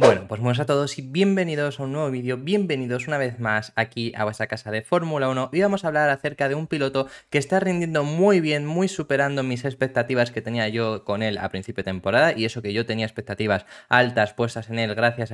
Bueno, pues buenos a todos y bienvenidos a un nuevo vídeo, bienvenidos una vez más aquí a vuestra casa de Fórmula 1 y vamos a hablar acerca de un piloto que está rindiendo muy bien, muy superando mis expectativas que tenía yo con él a principio de temporada y eso que yo tenía expectativas altas puestas en él gracias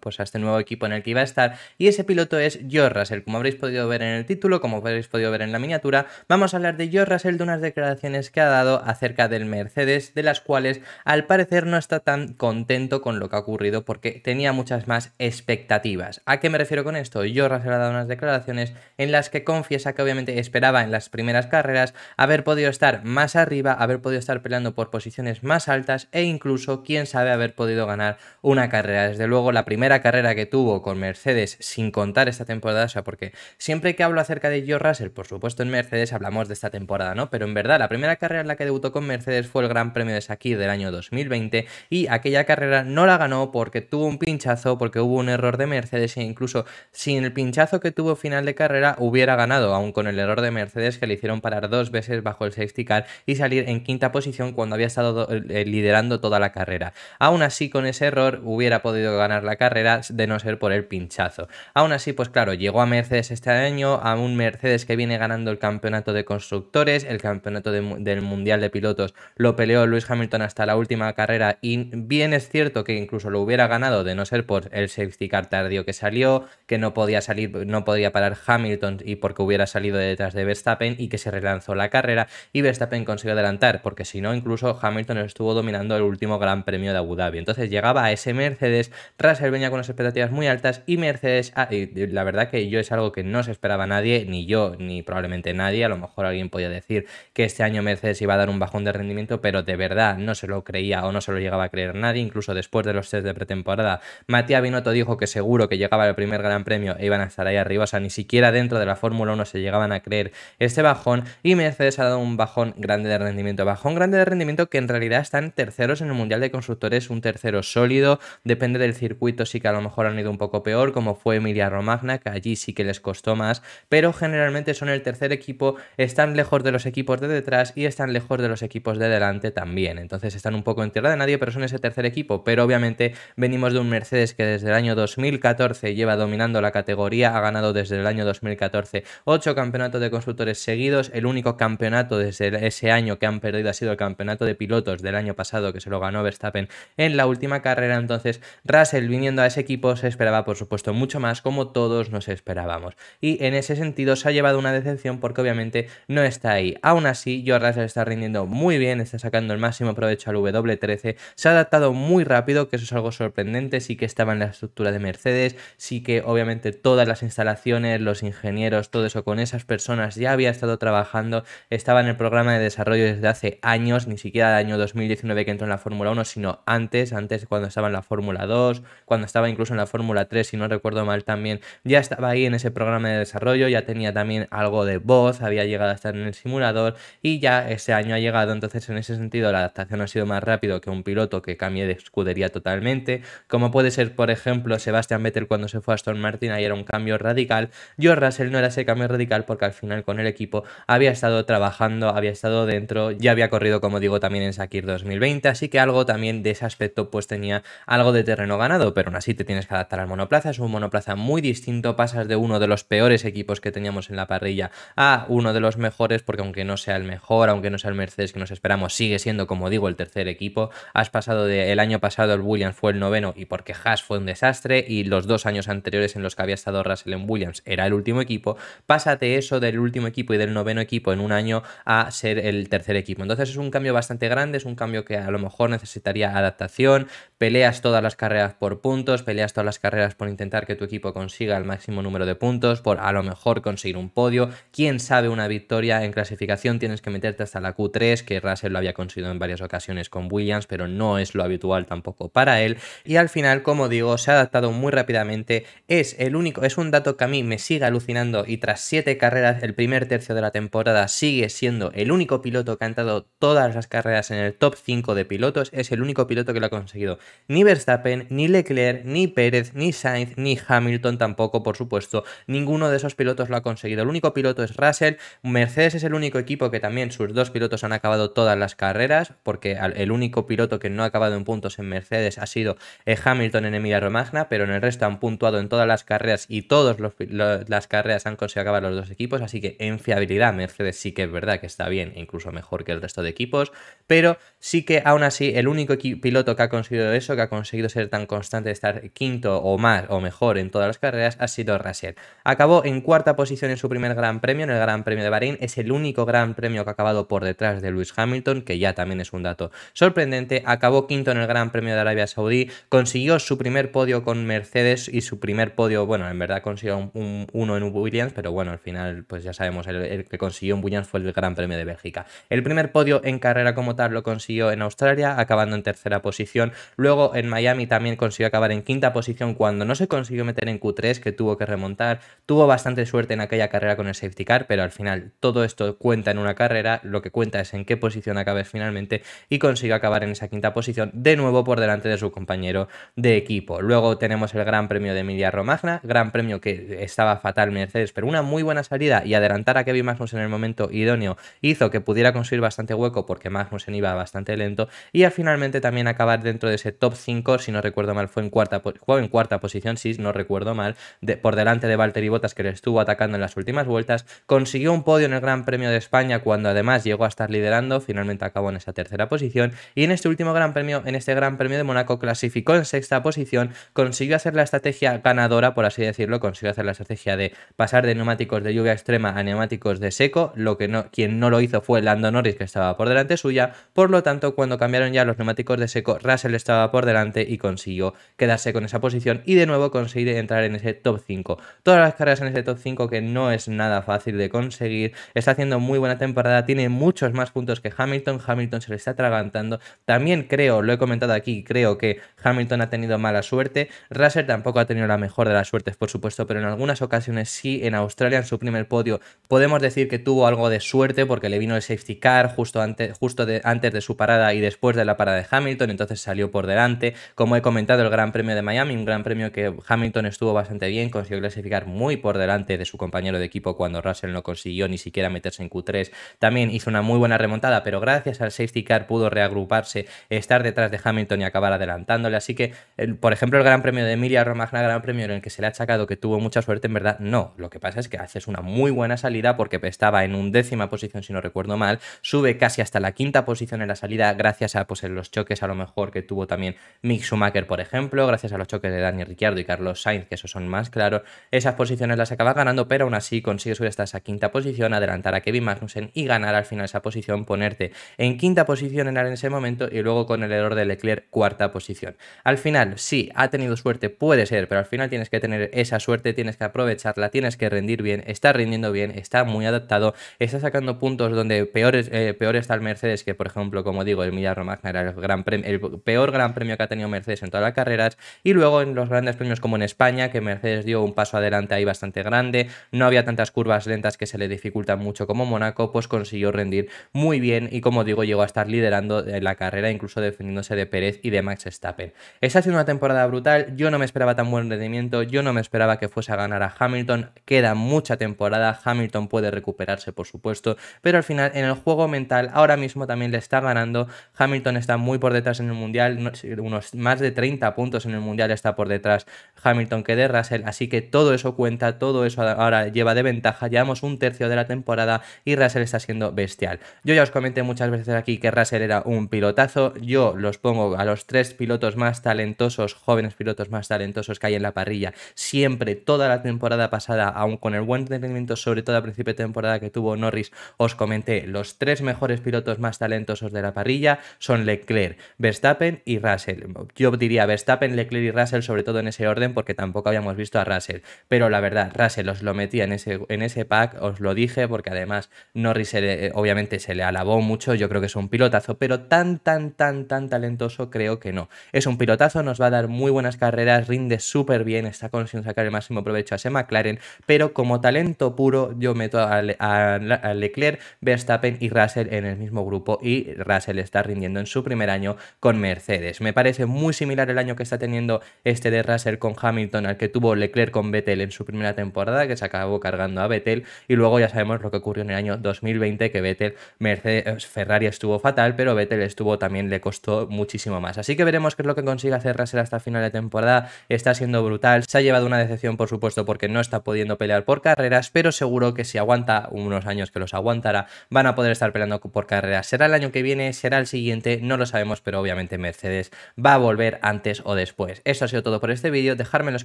pues a este, nuevo equipo en el que iba a estar y ese piloto es George Russell, como habréis podido ver en el título, como habréis podido ver en la miniatura, vamos a hablar de George Russell de unas declaraciones que ha dado acerca del Mercedes de las cuales al parecer no está tan contento con lo que ha ocurrido por porque tenía muchas más expectativas. ¿A qué me refiero con esto? Yo ha dado unas declaraciones en las que confiesa que obviamente esperaba en las primeras carreras haber podido estar más arriba, haber podido estar peleando por posiciones más altas e incluso, quién sabe, haber podido ganar una carrera. Desde luego, la primera carrera que tuvo con Mercedes, sin contar esta temporada, o sea, porque siempre que hablo acerca de George Russell, por supuesto en Mercedes hablamos de esta temporada, ¿no? Pero en verdad, la primera carrera en la que debutó con Mercedes fue el Gran Premio de Sakir del año 2020 y aquella carrera no la ganó porque tuvo un pinchazo porque hubo un error de Mercedes e incluso sin el pinchazo que tuvo final de carrera hubiera ganado, aún con el error de Mercedes que le hicieron parar dos veces bajo el safety car y salir en quinta posición cuando había estado liderando toda la carrera. Aún así, con ese error hubiera podido ganar la carrera de no ser por el pinchazo. Aún así, pues claro, llegó a Mercedes este año, a un Mercedes que viene ganando el campeonato de constructores, el campeonato del Mundial de Pilotos lo peleó Luis Hamilton hasta la última carrera y bien es cierto que incluso lo hubiera ganado de no ser por el safety car tardío que salió, que no podía salir, no podía parar Hamilton y porque hubiera salido detrás de Verstappen y que se relanzó la carrera y Verstappen consiguió adelantar, porque si no, incluso Hamilton estuvo dominando el último Gran Premio de Abu Dhabi. Entonces llegaba a ese Mercedes, Russell venía con unas expectativas muy altas y Mercedes, ah, la verdad que yo es algo que no se esperaba nadie, ni yo, ni probablemente nadie, a lo mejor alguien podía decir que este año Mercedes iba a dar un bajón de rendimiento, pero de verdad no se lo creía o no se lo llegaba a creer nadie, incluso después de los test de pretemporada temporada. Matías Binotto dijo que seguro que llegaba el primer Gran Premio e iban a estar ahí arriba, o sea, ni siquiera dentro de la Fórmula 1 se llegaban a creer este bajón y Mercedes ha dado un bajón grande de rendimiento, bajón grande de rendimiento que en realidad están terceros en el Mundial de Constructores, un tercero sólido, depende del circuito, sí que a lo mejor han ido un poco peor, como fue Emilia Romagna, que allí sí que les costó más, pero generalmente son el tercer equipo, están lejos de los equipos de detrás y están lejos de los equipos de delante también, entonces están un poco en tierra de nadie, pero son ese tercer equipo, pero obviamente venían de un Mercedes que desde el año 2014 lleva dominando la categoría, ha ganado desde el año 2014 ocho campeonatos de constructores seguidos, el único campeonato desde ese año que han perdido ha sido el campeonato de pilotos del año pasado que se lo ganó Verstappen en la última carrera, entonces Russell viniendo a ese equipo se esperaba por supuesto mucho más como todos nos esperábamos y en ese sentido se ha llevado una decepción porque obviamente no está ahí. Aún así, George Russell está rindiendo muy bien, está sacando el máximo provecho al W13, se ha adaptado muy rápido, que eso es algo sorprendente sí que estaba en la estructura de Mercedes, sí que obviamente todas las instalaciones, los ingenieros, todo eso con esas personas ya había estado trabajando, estaba en el programa de desarrollo desde hace años, ni siquiera el año 2019 que entró en la Fórmula 1, sino antes, antes cuando estaba en la Fórmula 2, cuando estaba incluso en la Fórmula 3, si no recuerdo mal también, ya estaba ahí en ese programa de desarrollo, ya tenía también algo de voz, había llegado a estar en el simulador y ya ese año ha llegado, entonces en ese sentido la adaptación ha sido más rápido que un piloto que cambie de escudería totalmente, como puede ser, por ejemplo, Sebastian Vettel cuando se fue a Aston Martin, ahí era un cambio radical. George Russell no era ese cambio radical porque al final con el equipo había estado trabajando, había estado dentro, ya había corrido, como digo, también en Sakir 2020, así que algo también de ese aspecto pues tenía algo de terreno ganado, pero aún así te tienes que adaptar al monoplaza, es un monoplaza muy distinto, pasas de uno de los peores equipos que teníamos en la parrilla a uno de los mejores, porque aunque no sea el mejor, aunque no sea el Mercedes que nos esperamos, sigue siendo, como digo, el tercer equipo, has pasado de el año pasado, el Williams fue el noveno, y porque Haas fue un desastre y los dos años anteriores en los que había estado Russell en Williams era el último equipo, pásate eso del último equipo y del noveno equipo en un año a ser el tercer equipo. Entonces es un cambio bastante grande, es un cambio que a lo mejor necesitaría adaptación, peleas todas las carreras por puntos, peleas todas las carreras por intentar que tu equipo consiga el máximo número de puntos, por a lo mejor conseguir un podio, quién sabe una victoria en clasificación, tienes que meterte hasta la Q3, que Russell lo había conseguido en varias ocasiones con Williams, pero no es lo habitual tampoco para él. Y al final, como digo, se ha adaptado muy rápidamente. Es el único, es un dato que a mí me sigue alucinando y tras siete carreras, el primer tercio de la temporada sigue siendo el único piloto que ha entrado todas las carreras en el top 5 de pilotos. Es el único piloto que lo ha conseguido. Ni Verstappen, ni Leclerc, ni Pérez, ni Sainz, ni Hamilton tampoco, por supuesto. Ninguno de esos pilotos lo ha conseguido. El único piloto es Russell. Mercedes es el único equipo que también sus dos pilotos han acabado todas las carreras, porque el único piloto que no ha acabado en puntos en Mercedes ha sido Hamilton en Emilia Romagna, pero en el resto han puntuado en todas las carreras y todas las carreras han conseguido acabar los dos equipos, así que en fiabilidad Mercedes sí que es verdad que está bien, e incluso mejor que el resto de equipos, pero sí que aún así el único piloto que ha conseguido eso, que ha conseguido ser tan constante, de estar quinto o más o mejor en todas las carreras, ha sido Russell. Acabó en cuarta posición en su primer Gran Premio, en el Gran Premio de Bahrein, es el único Gran Premio que ha acabado por detrás de Lewis Hamilton, que ya también es un dato sorprendente, acabó quinto en el Gran Premio de Arabia Saudí, consiguió su primer podio con Mercedes y su primer podio, bueno, en verdad consiguió un, uno en Williams, pero bueno, al final, pues ya sabemos, el, el, que consiguió en Williams fue el Gran Premio de Bélgica. El primer podio en carrera como tal lo consiguió en Australia, acabando en tercera posición. Luego en Miami también consiguió acabar en quinta posición cuando no se consiguió meter en Q3, que tuvo que remontar. Tuvo bastante suerte en aquella carrera con el safety car, pero al final todo esto cuenta en una carrera, lo que cuenta es en qué posición acabes finalmente y consiguió acabar en esa quinta posición, de nuevo por delante de su compañero de equipo. Luego tenemos el Gran Premio de Emilia Romagna, Gran Premio que estaba fatal Mercedes, pero una muy buena salida y adelantar a Kevin Magnussen en el momento idóneo hizo que pudiera conseguir bastante hueco porque Magnussen iba bastante lento y al finalmente también acabar dentro de ese top 5, si no recuerdo mal, fue en cuarta, en cuarta posición, si no recuerdo mal, por delante de Valtteri Bottas que le estuvo atacando en las últimas vueltas, consiguió un podio en el Gran Premio de España cuando además llegó a estar liderando, finalmente acabó en esa tercera posición y en este último Gran Premio, en este Gran Premio de Monaco clasificó con sexta posición consiguió hacer la estrategia ganadora, por así decirlo, consiguió hacer la estrategia de pasar de neumáticos de lluvia extrema a neumáticos de seco, lo que no, quien no lo hizo fue Lando Norris que estaba por delante suya, por lo tanto cuando cambiaron ya los neumáticos de seco, Russell estaba por delante y consiguió quedarse con esa posición y de nuevo conseguir entrar en ese top 5. Todas las carreras en ese top 5 que no es nada fácil de conseguir, está haciendo muy buena temporada, tiene muchos más puntos que Hamilton, Hamilton se le está atragantando, también creo, lo he comentado aquí, creo que Hamilton Hamilton ha tenido mala suerte, Russell tampoco ha tenido la mejor de las suertes, por supuesto, pero en algunas ocasiones sí, en Australia, en su primer podio, podemos decir que tuvo algo de suerte porque le vino el safety car justo, antes, justo de, antes de su parada y después de la parada de Hamilton, entonces salió por delante. Como he comentado, el Gran Premio de Miami, un Gran Premio que Hamilton estuvo bastante bien, consiguió clasificar muy por delante de su compañero de equipo cuando Russell no consiguió ni siquiera meterse en Q3. También hizo una muy buena remontada, pero gracias al safety car pudo reagruparse, estar detrás de Hamilton y acabar adelantándole. Así que, por ejemplo, el Gran Premio de Emilia Romagna, Gran Premio en el que se le ha achacado que tuvo mucha suerte, en verdad, no. Lo que pasa es que haces una muy buena salida porque estaba en un décima posición, si no recuerdo mal, sube casi hasta la quinta posición en la salida gracias a pues, los choques a lo mejor que tuvo también Mick Schumacher, por ejemplo, gracias a los choques de Daniel Ricciardo y Carlos Sainz, que esos son más claros. Esas posiciones las acaba ganando, pero aún así consigue subir hasta esa quinta posición, adelantar a Kevin Magnussen y ganar al final esa posición, ponerte en quinta posición en ese momento y luego con el error de Leclerc cuarta posición. Al final, sí, ha tenido suerte, puede ser, pero al final tienes que tener esa suerte, tienes que aprovecharla, tienes que rendir bien, está rindiendo bien, está muy adaptado, está sacando puntos donde eh, peor, está el Mercedes que, por ejemplo, como digo, el Millarro Magna era el, gran el peor gran premio que ha tenido Mercedes en todas las carreras y luego en los grandes premios como en España, que Mercedes dio un paso adelante ahí bastante grande, no había tantas curvas lentas que se le dificultan mucho como Mónaco, pues consiguió rendir muy bien y como digo, llegó a estar liderando la carrera, incluso defendiéndose de Pérez y de Max Stappen ha sido una temporada brutal, yo no me esperaba tan buen rendimiento, yo no me esperaba que fuese a ganar a Hamilton, queda mucha temporada, Hamilton puede recuperarse por supuesto, pero al final en el juego mental ahora mismo también le está ganando, Hamilton está muy por detrás en el Mundial, unos más de 30 puntos en el Mundial está por detrás Hamilton que de Russell, así que todo eso cuenta, todo eso ahora lleva de ventaja, llevamos un tercio de la temporada y Russell está siendo bestial. Yo ya os comenté muchas veces aquí que Russell era un pilotazo, yo los pongo a los tres pilotos más talentosos, jóvenes pilotos más talentosos que hay en la parrilla. Siempre, toda la temporada pasada, aún con el buen entendimiento, sobre todo a principio de temporada que tuvo Norris, os comenté, los tres mejores pilotos más talentosos de la parrilla son Leclerc, Verstappen y Russell. Yo diría Verstappen, Leclerc y Russell, sobre todo en ese orden, porque tampoco habíamos visto a Russell. Pero la verdad, Russell os lo metía en ese, en ese pack, os lo dije, porque además Norris obviamente se le alabó mucho, yo creo que es un pilotazo, pero tan, tan, tan, tan talentoso creo que no. Es un pilotazo, nos va a dar muy buenas carreras, rinde súper bien, está consiguiendo sacar el máximo provecho a ese McLaren, pero como talento puro yo meto a, a, Leclerc, Verstappen y Russell en el mismo grupo y Russell está rindiendo en su primer año con Mercedes. Me parece muy similar el año que está teniendo este de Russell con Hamilton al que tuvo Leclerc con Vettel en su primera temporada, que se acabó cargando a Vettel y luego ya sabemos lo que ocurrió en el año 2020 que Vettel, Mercedes, Ferrari estuvo fatal, pero Vettel estuvo también le costó muchísimo más. Así que veremos qué es lo que consiga hacer Russell hasta final de temporada está siendo brutal. Se ha llevado una decepción, por supuesto, porque no está pudiendo pelear por carreras, pero seguro que si aguanta unos años que los aguantará, van a poder estar peleando por carreras. Será el año que viene, será el siguiente, no lo sabemos, pero obviamente Mercedes va a volver antes o después. Eso ha sido todo por este vídeo. Dejadme en los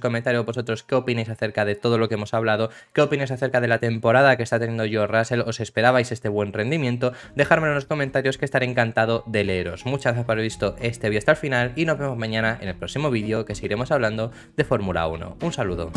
comentarios vosotros qué opináis acerca de todo lo que hemos hablado, qué opináis acerca de la temporada que está teniendo yo Russell, os esperabais este buen rendimiento. Dejadme en los comentarios que estaré encantado de leeros. Muchas gracias por haber visto este vídeo hasta el final y nos vemos mañana en el próximo vídeo que seguiremos hablando de Fórmula 1. Un saludo.